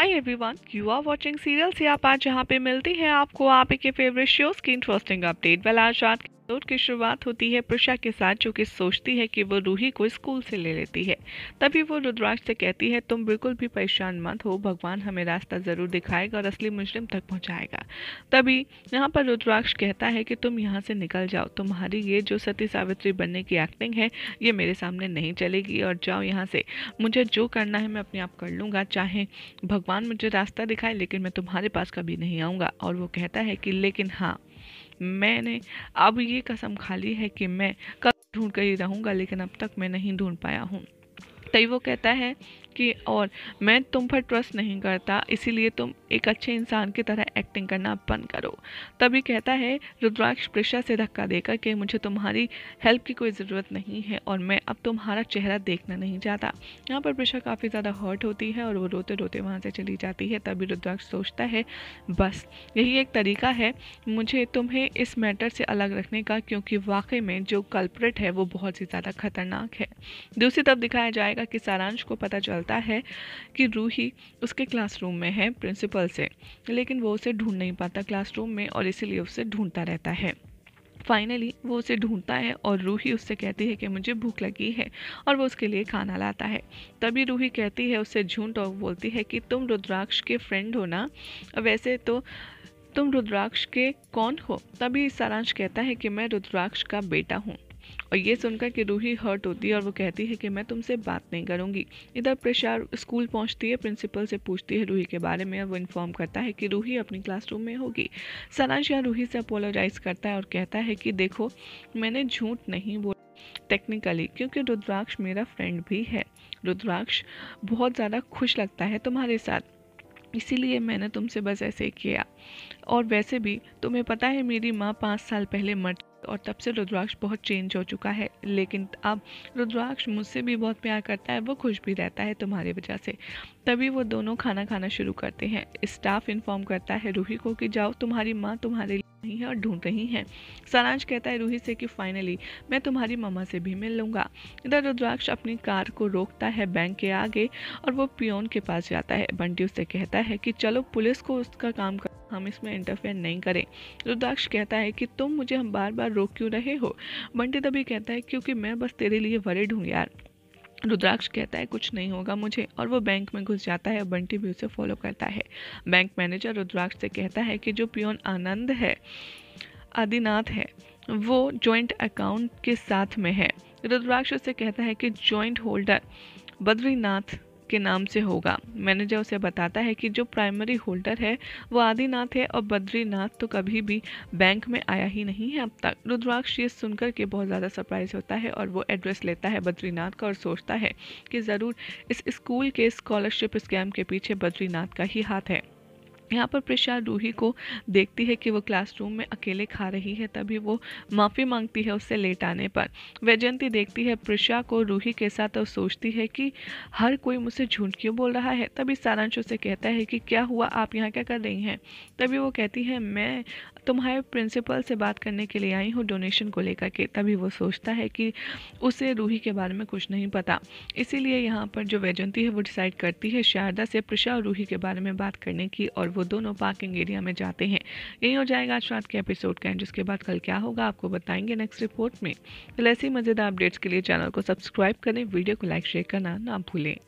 hi everyone you are watching serial से आप आज जहाँ पे मिलती हैं आपको आप के फेवरेट शोज की इंटरेस्टिंग अपडेट वेल आज रात एपिसोड की शुरुआत होती है प्रशा के साथ जो कि सोचती है कि वो रूही को स्कूल से ले लेती है तभी वो रुद्राक्ष से कहती है तुम बिल्कुल भी परेशान मत हो भगवान हमें रास्ता ज़रूर दिखाएगा और असली मुजरिम तक पहुंचाएगा तभी यहाँ पर रुद्राक्ष कहता है कि तुम यहाँ से निकल जाओ तुम्हारी ये जो सती सावित्री बनने की एक्टिंग है ये मेरे सामने नहीं चलेगी और जाओ यहाँ से मुझे जो करना है मैं अपने आप कर लूँगा चाहे भगवान मुझे रास्ता दिखाए लेकिन मैं तुम्हारे पास कभी नहीं आऊँगा और वो कहता है कि लेकिन हाँ मैंने अब ये कसम खा ली है कि मैं कब ढूंढ कर ही रहूँगा लेकिन अब तक मैं नहीं ढूंढ पाया हूँ तई वो कहता है कि और मैं तुम पर ट्रस्ट नहीं करता इसीलिए तुम एक अच्छे इंसान की तरह एक्टिंग करना बंद करो तभी कहता है रुद्राक्ष प्रिशा से धक्का देकर कि मुझे तुम्हारी हेल्प की कोई ज़रूरत नहीं है और मैं अब तुम्हारा चेहरा देखना नहीं चाहता यहाँ पर प्रेशर काफ़ी ज़्यादा हर्ट होती है और वो रोते रोते वहाँ से चली जाती है तभी रुद्राक्ष सोचता है बस यही एक तरीका है मुझे तुम्हें इस मैटर से अलग रखने का क्योंकि वाकई में जो कल्प्रेट है वो बहुत ही ज़्यादा खतरनाक है दूसरी तरफ दिखाया जाएगा कि सारांश को पता चलता पता है कि रूही उसके क्लासरूम में है प्रिंसिपल से लेकिन वो उसे ढूंढ नहीं पाता क्लासरूम में और इसीलिए उसे ढूंढता रहता है फाइनली वो उसे ढूंढता है और रूही उससे कहती है कि मुझे भूख लगी है और वो उसके लिए खाना लाता है तभी रूही कहती है उससे झूठ और बोलती है कि तुम रुद्राक्ष के फ्रेंड हो ना वैसे तो तुम रुद्राक्ष के कौन हो तभी सारांश कहता है कि मैं रुद्राक्ष का बेटा हूँ और ये सुनकर कि रूही हर्ट होती है और वो कहती है कि मैं तुमसे बात नहीं करूँगी इधर प्रशार स्कूल पहुँचती है प्रिंसिपल से पूछती है रूही के बारे में और वो इन्फॉर्म करता है कि रूही अपनी क्लासरूम में होगी सनाश यहाँ रूही से अपोलोजाइज करता है और कहता है कि देखो मैंने झूठ नहीं बोला टेक्निकली क्योंकि रुद्राक्ष मेरा फ्रेंड भी है रुद्राक्ष बहुत ज़्यादा खुश लगता है तुम्हारे साथ इसीलिए मैंने तुमसे बस ऐसे किया और वैसे भी तुम्हें पता है मेरी माँ पाँच साल पहले मर और तब से रुद्राक्ष बहुत चेंज हो चुका है लेकिन अब रुद्राक्ष मुझसे भी बहुत प्यार करता है वो खुश भी रहता है तुम्हारी वजह से तभी वो दोनों खाना खाना शुरू करते हैं स्टाफ इन्फॉर्म करता है रूही को कि जाओ तुम्हारी माँ तुम्हारे लिए रही हैं और ढूंढ रही हैं सारांश कहता है रूही से कि फाइनली मैं तुम्हारी मम्मा से भी मिल लूँगा इधर रुद्राक्ष अपनी कार को रोकता है बैंक के आगे और वो पियोन के पास जाता है बंटी उससे कहता है कि चलो पुलिस को उसका काम कर हम इसमें इंटरफेयर नहीं करें रुद्राक्ष कहता है कि तुम मुझे हम बार बार रोक क्यों रहे हो बंटी तभी कहता है क्योंकि मैं बस तेरे लिए वरिड हूँ यार रुद्राक्ष कहता है कुछ नहीं होगा मुझे और वो बैंक में घुस जाता है और बंटी भी उसे फॉलो करता है बैंक मैनेजर रुद्राक्ष से कहता है कि जो पियोन आनंद है आदिनाथ है वो जॉइंट अकाउंट के साथ में है रुद्राक्ष उसे कहता है कि जॉइंट होल्डर बद्रीनाथ के नाम से होगा मैनेजर उसे बताता है कि जो प्राइमरी होल्डर है वो आदिनाथ है और बद्रीनाथ तो कभी भी बैंक में आया ही नहीं है अब तक रुद्राक्ष ये सुनकर के बहुत ज़्यादा सरप्राइज होता है और वो एड्रेस लेता है बद्रीनाथ का और सोचता है कि ज़रूर इस स्कूल के स्कॉलरशिप स्कैम के पीछे बद्रीनाथ का ही हाथ है यहाँ पर प्रिशा रूही को देखती है कि वो क्लासरूम में अकेले खा रही है तभी वो माफ़ी मांगती है उससे लेट आने पर वैजयंती देखती है प्रिशा को रूही के साथ और सोचती है कि हर कोई मुझसे झूठ क्यों बोल रहा है तभी सारांश उसे कहता है कि क्या हुआ आप यहाँ क्या कर रही हैं तभी वो कहती है मैं तुम्हारे प्रिंसिपल से बात करने के लिए आई हूँ डोनेशन को लेकर के तभी वो सोचता है कि उसे रूही के बारे में कुछ नहीं पता इसीलिए यहाँ पर जो वैजंती है वो डिसाइड करती है शारदा से प्रशा और रूही के बारे में बात करने की और वो दोनों पार्किंग एरिया में जाते हैं यही हो जाएगा आज रात के एपिसोड का जिसके बाद कल क्या होगा आपको बताएंगे नेक्स्ट रिपोर्ट में तो ऐसे ही मज़ेदार अपडेट्स के लिए चैनल को सब्सक्राइब करें वीडियो को लाइक शेयर करना ना भूलें